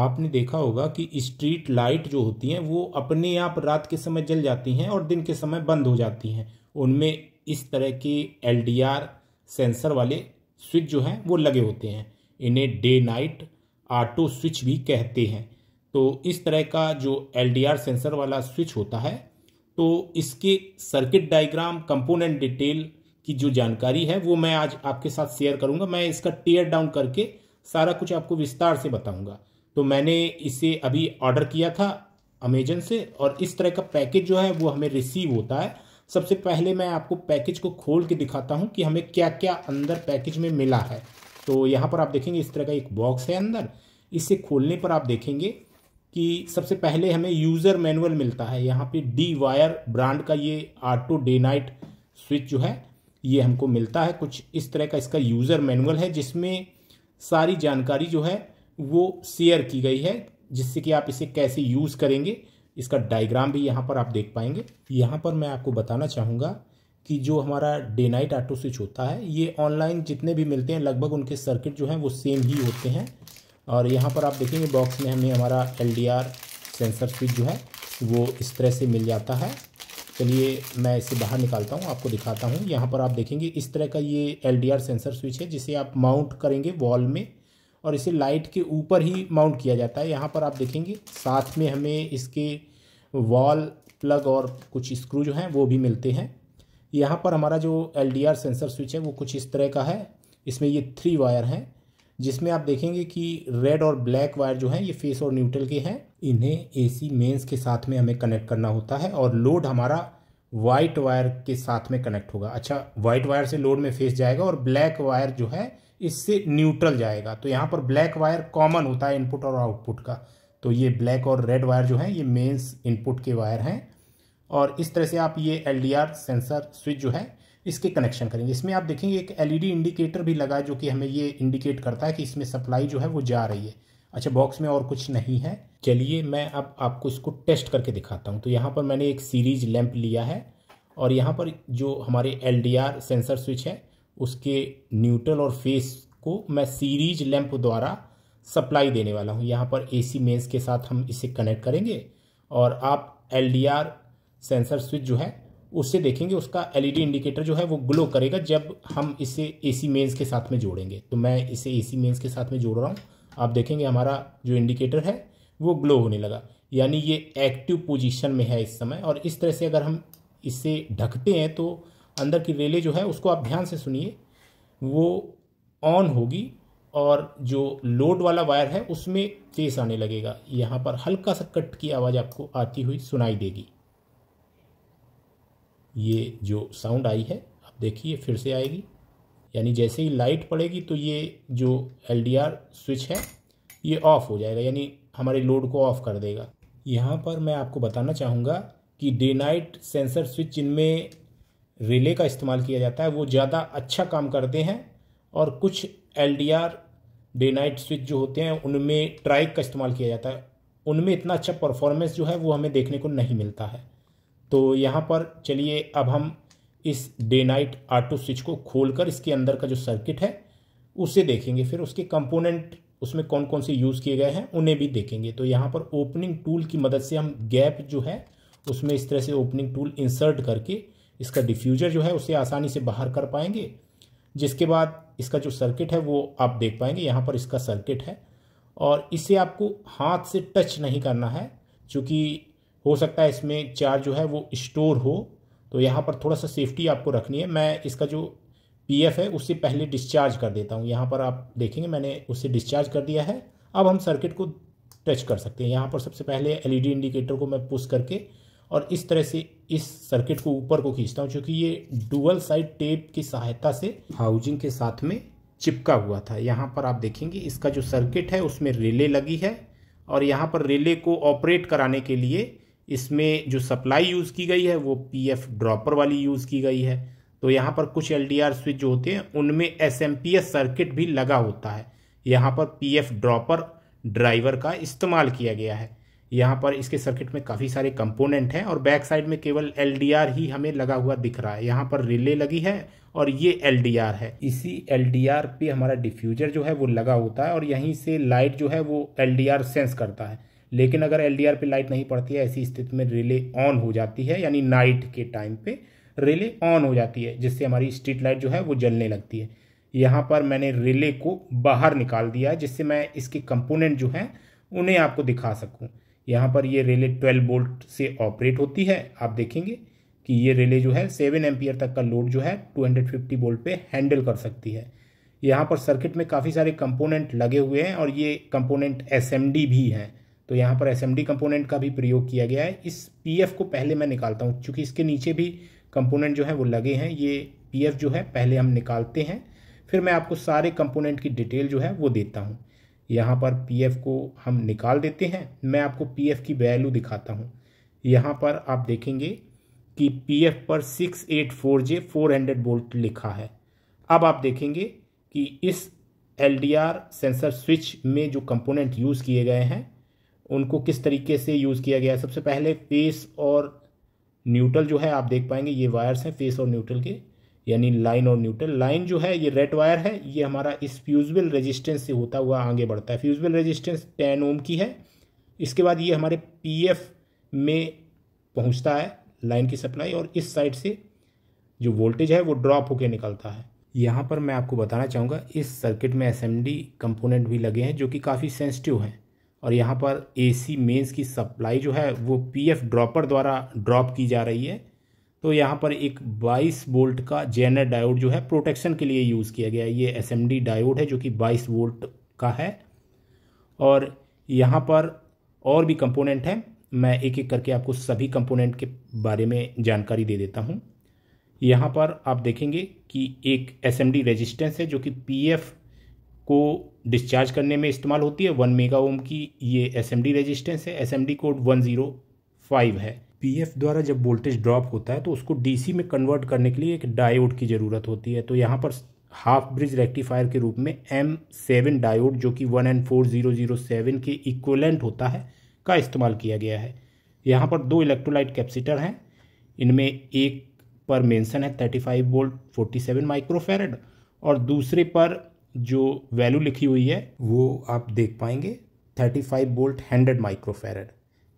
आपने देखा होगा कि स्ट्रीट लाइट जो होती हैं वो अपने आप रात के समय जल जाती हैं और दिन के समय बंद हो जाती हैं उनमें इस तरह के एल सेंसर वाले स्विच जो हैं वो लगे होते हैं इन्हें डे नाइट ऑटो स्विच भी कहते हैं तो इस तरह का जो एल सेंसर वाला स्विच होता है तो इसके सर्किट डायग्राम कंपोनेंट डिटेल की जो जानकारी है वो मैं आज आपके साथ शेयर करूंगा मैं इसका टेयर डाउन करके सारा कुछ आपको विस्तार से बताऊंगा तो मैंने इसे अभी ऑर्डर किया था अमेजन से और इस तरह का पैकेज जो है वो हमें रिसीव होता है सबसे पहले मैं आपको पैकेज को खोल के दिखाता हूँ कि हमें क्या क्या अंदर पैकेज में मिला है तो यहाँ पर आप देखेंगे इस तरह का एक बॉक्स है अंदर इसे खोलने पर आप देखेंगे कि सबसे पहले हमें यूज़र मैनुअल मिलता है यहाँ पे डी वायर ब्रांड का ये आटो डे नाइट स्विच जो है ये हमको मिलता है कुछ इस तरह का इसका यूज़र मैनुअल है जिसमें सारी जानकारी जो है वो शेयर की गई है जिससे कि आप इसे कैसे यूज़ करेंगे इसका डायग्राम भी यहाँ पर आप देख पाएंगे यहाँ पर मैं आपको बताना चाहूँगा कि जो हमारा डे नाइट ऑटो स्विच होता है ये ऑनलाइन जितने भी मिलते हैं लगभग उनके सर्किट जो हैं वो सेम ही होते हैं और यहाँ पर आप देखेंगे बॉक्स में हमें हमारा एल सेंसर स्विच जो है वो इस तरह से मिल जाता है चलिए मैं इसे बाहर निकालता हूँ आपको दिखाता हूँ यहाँ पर आप देखेंगे इस तरह का ये एल सेंसर स्विच है जिसे आप माउंट करेंगे वॉल में और इसे लाइट के ऊपर ही माउंट किया जाता है यहाँ पर आप देखेंगे साथ में हमें इसके वॉल प्लग और कुछ स्क्रू जो हैं वो भी मिलते हैं यहाँ पर हमारा जो एल सेंसर स्विच है वो कुछ इस तरह का है इसमें ये थ्री वायर हैं जिसमें आप देखेंगे कि रेड और ब्लैक वायर जो हैं ये फेस और न्यूट्रल के हैं इन्हें एसी मेंस के साथ में हमें कनेक्ट करना होता है और लोड हमारा वाइट वायर के साथ में कनेक्ट होगा अच्छा वाइट वायर से लोड में फेस जाएगा और ब्लैक वायर जो है इससे न्यूट्रल जाएगा तो यहाँ पर ब्लैक वायर कॉमन होता है इनपुट और आउटपुट का तो ये ब्लैक और रेड वायर जो है ये मेंस इनपुट के वायर हैं और इस तरह से आप ये एल सेंसर स्विच जो है इसके कनेक्शन करेंगे इसमें आप देखेंगे एक एलईडी इंडिकेटर भी लगा जो कि हमें ये इंडिकेट करता है कि इसमें सप्लाई जो है वो जा रही है अच्छा बॉक्स में और कुछ नहीं है चलिए मैं अब आपको इसको टेस्ट करके दिखाता हूँ तो यहाँ पर मैंने एक सीरीज लैंप लिया है और यहाँ पर जो हमारे एल सेंसर स्विच है उसके न्यूट्रल और फेस को मैं सीरीज लैंप द्वारा सप्लाई देने वाला हूँ यहाँ पर एसी मेन्स के साथ हम इसे कनेक्ट करेंगे और आप एलडीआर सेंसर स्विच जो है उससे देखेंगे उसका एलईडी इंडिकेटर जो है वो ग्लो करेगा जब हम इसे एसी मेन्स के साथ में जोड़ेंगे तो मैं इसे एसी मेंस के साथ में जोड़ रहा हूँ आप देखेंगे हमारा जो इंडिकेटर है वो ग्लो होने लगा यानी ये एक्टिव पोजिशन में है इस समय और इस तरह से अगर हम इसे ढकते हैं तो अंदर की रेले जो है उसको आप ध्यान से सुनिए वो ऑन होगी और जो लोड वाला वायर है उसमें तेज आने लगेगा यहाँ पर हल्का सा कट की आवाज़ आपको आती हुई सुनाई देगी ये जो साउंड आई है आप देखिए फिर से आएगी यानी जैसे ही लाइट पड़ेगी तो ये जो एल स्विच है ये ऑफ़ हो जाएगा यानी हमारे लोड को ऑफ़ कर देगा यहाँ पर मैं आपको बताना चाहूँगा कि डे नाइट सेंसर स्विच जिनमें रिले का इस्तेमाल किया जाता है वो ज़्यादा अच्छा काम करते हैं और कुछ L D R day night switch जो होते हैं उनमें ट्राइक का इस्तेमाल किया जाता है उनमें इतना अच्छा परफॉर्मेंस जो है वो हमें देखने को नहीं मिलता है तो यहाँ पर चलिए अब हम इस डे नाइट आटो स्विच को खोलकर इसके अंदर का जो सर्किट है उसे देखेंगे फिर उसके कंपोनेंट उसमें कौन कौन से यूज़ किए गए हैं उन्हें भी देखेंगे तो यहाँ पर ओपनिंग टूल की मदद से हम गैप जो है उसमें इस तरह से ओपनिंग टूल इंसर्ट करके इसका डिफ्यूजर जो है उसे आसानी से बाहर कर पाएंगे जिसके बाद इसका जो सर्किट है वो आप देख पाएंगे यहाँ पर इसका सर्किट है और इसे आपको हाथ से टच नहीं करना है क्योंकि हो सकता है इसमें चार्ज जो है वो स्टोर हो तो यहाँ पर थोड़ा सा सेफ्टी आपको रखनी है मैं इसका जो पीएफ है उससे पहले डिस्चार्ज कर देता हूँ यहाँ पर आप देखेंगे मैंने उससे डिस्चार्ज कर दिया है अब हम सर्किट को टच कर सकते हैं यहाँ पर सबसे पहले एलईडी इंडिकेटर को मैं पुश करके और इस तरह से इस सर्किट को ऊपर को खींचता हूँ क्योंकि ये डुअल साइड टेप की सहायता से हाउजिंग के साथ में चिपका हुआ था यहाँ पर आप देखेंगे इसका जो सर्किट है उसमें रिले लगी है और यहाँ पर रिले को ऑपरेट कराने के लिए इसमें जो सप्लाई यूज़ की गई है वो एफ ड्रॉपर वाली यूज़ की गई है तो यहाँ पर कुछ एल स्विच जो होते हैं उनमें एस सर्किट भी लगा होता है यहाँ पर पी ड्रॉपर ड्राइवर का इस्तेमाल किया गया है यहाँ पर इसके सर्किट में काफ़ी सारे कंपोनेंट हैं और बैक साइड में केवल एल ही हमें लगा हुआ दिख रहा है यहाँ पर रिले लगी है और ये एल है इसी एल पे हमारा डिफ्यूजर जो है वो लगा होता है और यहीं से लाइट जो है वो एल सेंस करता है लेकिन अगर एल पे लाइट नहीं पड़ती है ऐसी स्थिति में रिले ऑन हो जाती है यानी नाइट के टाइम पे रिले ऑन हो जाती है जिससे हमारी स्ट्रीट लाइट जो है वो जलने लगती है यहाँ पर मैंने रिले को बाहर निकाल दिया जिससे मैं इसके कंपोनेंट जो हैं उन्हें आपको दिखा सकूँ यहाँ पर ये रेले 12 बोल्ट से ऑपरेट होती है आप देखेंगे कि ये रेले जो है सेवन एम्पियर तक का लोड जो है 250 बोल्ट पे हैंडल कर सकती है यहाँ पर सर्किट में काफ़ी सारे कंपोनेंट लगे हुए हैं और ये कंपोनेंट एस भी हैं तो यहाँ पर एस कंपोनेंट का भी प्रयोग किया गया है इस पी को पहले मैं निकालता हूँ चूँकि इसके नीचे भी कंपोनेंट जो है वो लगे हैं ये पी जो है पहले हम निकालते हैं फिर मैं आपको सारे कंपोनेंट की डिटेल जो है वो देता हूँ यहाँ पर पीएफ को हम निकाल देते हैं मैं आपको पीएफ की वैल्यू दिखाता हूँ यहाँ पर आप देखेंगे कि पीएफ पर six eight four J four hundred volt लिखा है अब आप देखेंगे कि इस एलडीआर सेंसर स्विच में जो कंपोनेंट यूज़ किए गए हैं उनको किस तरीके से यूज़ किया गया है सबसे पहले फेस और न्यूट्रल जो है आप देख पाएंगे ये वायर्स हैं फेस और न्यूट्रल के यानी लाइन और न्यूट्रल लाइन जो है ये रेड वायर है ये हमारा इस फ्यूजबल रेजिस्टेंस से होता हुआ आगे बढ़ता है फ्यूजबल रेजिस्टेंस टेन ओम की है इसके बाद ये हमारे पीएफ में पहुंचता है लाइन की सप्लाई और इस साइड से जो वोल्टेज है वो ड्रॉप होकर निकलता है यहाँ पर मैं आपको बताना चाहूँगा इस सर्किट में एसएमडी कंपोनेंट भी लगे हैं जो कि काफ़ी सेंसिटिव हैं और यहाँ पर एसी मेंस की सप्लाई जो है वो पीएफ ड्रॉपर द्वारा ड्रॉप की जा रही है तो यहाँ पर एक 22 वोल्ट का जेनर डायोड जो है प्रोटेक्शन के लिए यूज़ किया गया है ये एस डायोड है जो कि 22 वोल्ट का है और यहाँ पर और भी कंपोनेंट हैं मैं एक एक करके आपको सभी कंपोनेंट के बारे में जानकारी दे देता हूँ यहाँ पर आप देखेंगे कि एक एस रेजिस्टेंस है जो कि पी को डिस्चार्ज करने में इस्तेमाल होती है वन मेगा ओम की ये एस रेजिस्टेंस है S code one zero five है एफ द्वारा जब वोल्टेज ड्रॉप होता है तो उसको सी में कन्वर्ट करने के लिए एक डायोड की ज़रूरत होती है तो यहाँ पर हाफ ब्रिज रेक्टिफायर के रूप में एम सेवन डायोड जो कि one and four zero zero seven के इक्वलेंट होता है का इस्तेमाल किया गया है यहाँ पर दो इलेक्ट्रोलाइट कैपेसिटर हैं इनमें एक पर मेंशन है thirty five volt forty seven microfarad और दूसरे पर जो वैल्यू लिखी हुई है वो आप देख पाएंगे thirty five volt hundred microfarad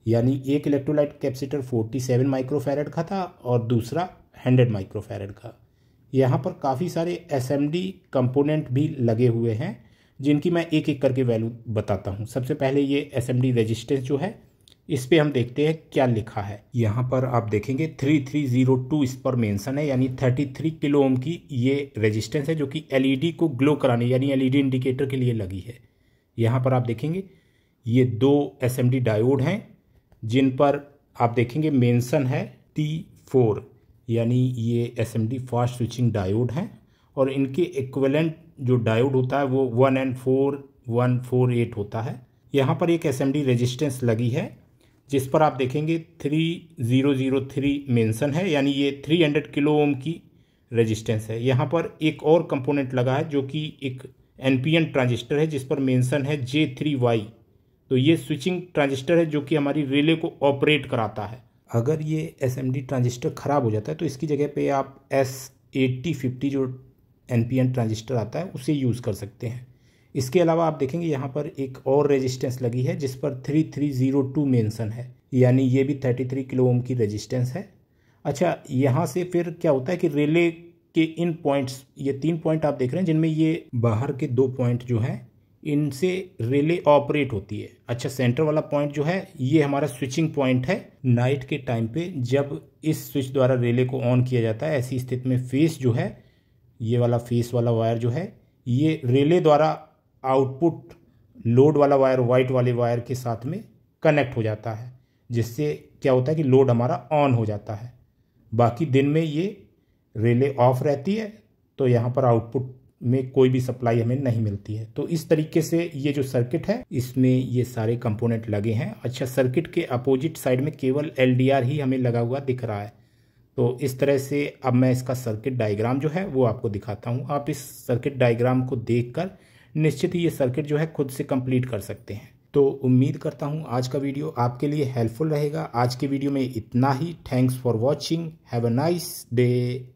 यानी एक इलेक्ट्रोलाइट कैपेसिटर 47 माइक्रोफेरेड का था और दूसरा 100 माइक्रोफेरेड का यहाँ पर काफ़ी सारे एस कंपोनेंट भी लगे हुए हैं जिनकी मैं एक एक करके वैल्यू बताता हूँ सबसे पहले ये एस रेजिस्टेंस जो है इस पर हम देखते हैं क्या लिखा है यहाँ पर आप देखेंगे 3302 इस पर मेंशन है यानी 33 किलो ओम की ये रेजिस्टेंस है जो कि एलईडी e को ग्लो कराने यानी एलईडी इंडिकेटर e के लिए लगी है यहाँ पर आप देखेंगे ये दो एस डायोड हैं जिन पर आप देखेंगे मेंशन है टी फोर यानी ये S M D fast switching diode हैं और इनके इक्वलेंट जो डायोड होता है वो one and four one four eight होता है यहाँ पर एक एस एम डी रेजिस्टेंस लगी है जिस पर आप देखेंगे three zero zero three mention है यानी ये थ्री हंड्रेड किलो ओम की रेजिस्टेंस है यहाँ पर एक और कंपोनेंट लगा है जो कि एक एन पी एन ट्रांजिस्टर है जिस पर मेंशन है जे थ्री वाई तो ये स्विचिंग ट्रांजिस्टर है जो कि हमारी रिले को ऑपरेट कराता है अगर ये एस ट्रांजिस्टर ख़राब हो जाता है तो इसकी जगह पे आप एस एट्टी फिफ्टी जो एन पी एन ट्रांजिस्टर आता है उसे यूज़ कर सकते हैं इसके अलावा आप देखेंगे यहाँ पर एक और रेजिस्टेंस लगी है जिस पर three three zero two mention है यानी ये भी थर्टी थ्री किलो ओम की रेजिस्टेंस है अच्छा यहाँ से फिर क्या होता है कि रेले के इन पॉइंट्स ये तीन पॉइंट आप देख रहे हैं जिनमें ये बाहर के दो पॉइंट जो हैं इनसे रिले ऑपरेट होती है अच्छा सेंटर वाला पॉइंट जो है ये हमारा स्विचिंग पॉइंट है नाइट के टाइम पे जब इस स्विच द्वारा रिले को ऑन किया जाता है ऐसी स्थिति में फेस जो है ये वाला फेस वाला वायर जो है ये रिले द्वारा आउटपुट लोड वाला वायर वाइट वाले वायर के साथ में कनेक्ट हो जाता है जिससे क्या होता है कि लोड हमारा ऑन हो जाता है बाकी दिन में ये रिले ऑफ रहती है तो यहाँ पर आउटपुट में कोई भी सप्लाई हमें नहीं मिलती है तो इस तरीके से ये जो सर्किट है इसमें ये सारे कंपोनेंट लगे हैं अच्छा सर्किट के अपोजिट साइड में केवल एल ही हमें लगा हुआ दिख रहा है तो इस तरह से अब मैं इसका सर्किट डायग्राम जो है वो आपको दिखाता हूँ आप इस सर्किट डायग्राम को देख कर निश्चित ही ये सर्किट जो है खुद से कंप्लीट कर सकते हैं तो उम्मीद करता हूँ आज का वीडियो आपके लिए हेल्पफुल रहेगा आज के वीडियो में इतना ही thanks for watching have a nice day